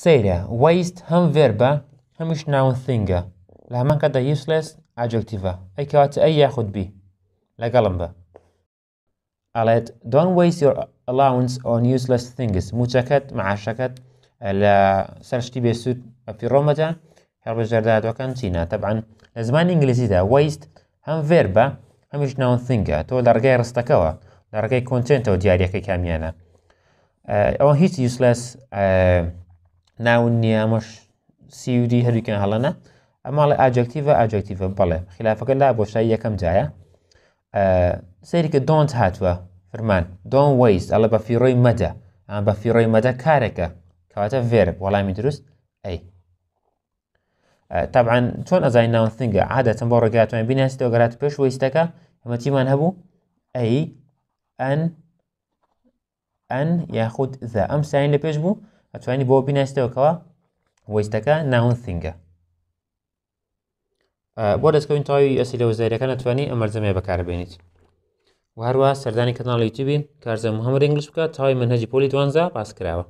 سەیرە وەیست هم ڤێربە هەمیش ناون thingە لە هەمان کەدا useless adjectiva ئەی کەواتە ئەی یاخود بی لەگەڵم با ئەڵێت don't waste your allowance on useless things موچەکەت معاشەکەت لە سەرشتی بێسوود ئەپیڕۆمەتە هەڵبژێردادەکان چینە طبعا لە انجليزي دا وەیست هم فيربا هەمیش ناون thingە تۆ لە ڕگەی ڕستەکەەوە لە ڕگەی کۆنتنتەوە دیارەکەی کامیانە ئەوە هیچ useless eh, ناون نییە ئەمەش سیودی هەریکن هەڵەنە ئەماڵی ئاجکتیڤە ئاجکتیڤە بەڵێ خلافەکە لا بۆشایی یەکەم جایە سەیریکە دۆنت هاتووە فرمان فیروی ویست اما با فیروی مەدە کاره که که وقتا کارێکە ولی می وەڵامی ای آه، طبعا چون از این ناون ثینگ عادت سنگگە عادەتم بۆ ڕێگاتوان بیناسی دۆگەرات پێش ویستەکە هەمەتیمان هەبوو ای ان ان یا خود ذا ام سعی لپش بود ئەتوانی بۆ بیناستەوەکەوە وەستەکە ناون سنگە بۆ دەستکەوین تاوی ئەسی لە وەزارەکان ئەتوانی ئەمەرزەمێ بەکاربێنیت و هەروە سەردانی کەناڵ یوتیوبین کارزە محەممەد ئنگلیش بکە تاوی منهەجی پۆلی دوانزە پاس کراوە